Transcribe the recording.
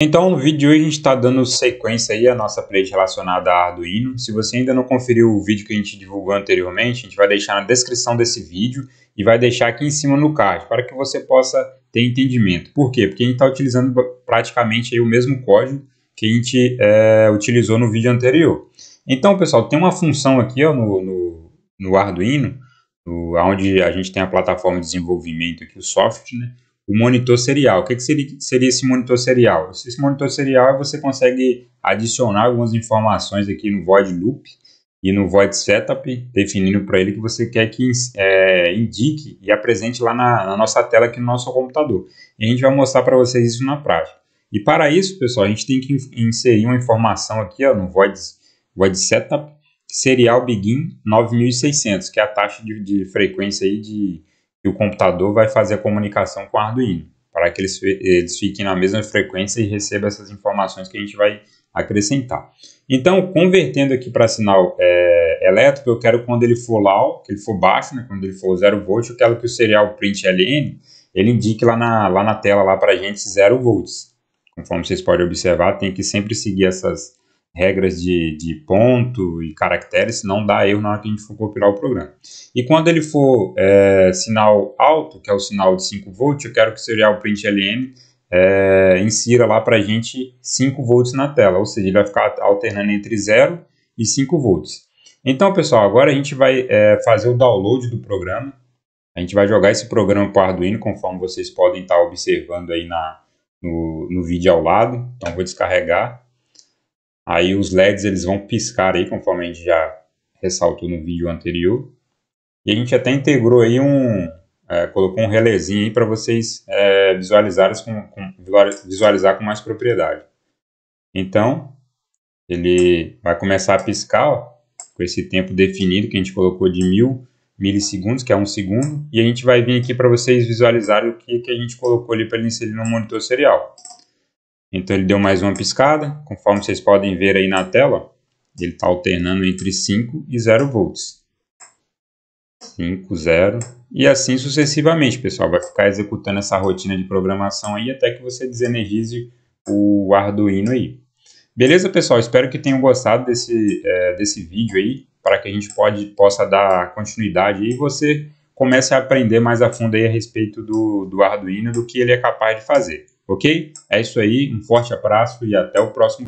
Então, no vídeo de hoje a gente está dando sequência aí à nossa playlist relacionada a Arduino. Se você ainda não conferiu o vídeo que a gente divulgou anteriormente, a gente vai deixar na descrição desse vídeo e vai deixar aqui em cima no card, para que você possa ter entendimento. Por quê? Porque a gente está utilizando praticamente o mesmo código que a gente é, utilizou no vídeo anterior. Então, pessoal, tem uma função aqui ó, no, no, no Arduino, no, onde a gente tem a plataforma de desenvolvimento aqui, o software, né? o monitor serial. O que, que seria, seria, esse monitor serial? Esse monitor serial você consegue adicionar algumas informações aqui no void loop e no void setup, definindo para ele que você quer que é, indique e apresente lá na, na, nossa tela aqui no nosso computador. E a gente vai mostrar para vocês isso na prática. E para isso, pessoal, a gente tem que inserir uma informação aqui ó, no void, void setup, serial begin 9600, que é a taxa de, de frequência aí de e o computador vai fazer a comunicação com o Arduino, para que eles, eles fiquem na mesma frequência e recebam essas informações que a gente vai acrescentar. Então, convertendo aqui para sinal é, elétrico, eu quero quando ele for low, que ele for baixo, né, quando ele for 0 volt, eu quero que o serial print LN, ele indique lá na, lá na tela lá para a gente 0 volts. Conforme vocês podem observar, tem que sempre seguir essas, regras de, de ponto e caracteres, não dá erro na hora que a gente for compilar o programa. E quando ele for é, sinal alto, que é o sinal de 5 volts, eu quero que o serial println é, insira lá para a gente 5 volts na tela, ou seja, ele vai ficar alternando entre 0 e 5 volts. Então, pessoal, agora a gente vai é, fazer o download do programa. A gente vai jogar esse programa para o Arduino, conforme vocês podem estar tá observando aí na, no, no vídeo ao lado. Então, vou descarregar. Aí os LEDs eles vão piscar aí, conforme a gente já ressaltou no vídeo anterior. E a gente até integrou aí um, é, colocou um relézinho aí para vocês é, visualizar, com, com, visualizar com mais propriedade. Então, ele vai começar a piscar ó, com esse tempo definido que a gente colocou de mil milissegundos, que é um segundo, e a gente vai vir aqui para vocês visualizarem o que, que a gente colocou ali para ele inserir no monitor serial. Então ele deu mais uma piscada, conforme vocês podem ver aí na tela, ele está alternando entre 5 e 0 volts. 5, 0 e assim sucessivamente, pessoal. Vai ficar executando essa rotina de programação aí até que você desenergize o Arduino aí. Beleza, pessoal? Espero que tenham gostado desse, é, desse vídeo aí, para que a gente pode, possa dar continuidade e você comece a aprender mais a fundo aí a respeito do, do Arduino, do que ele é capaz de fazer. Ok? É isso aí, um forte abraço e até o próximo.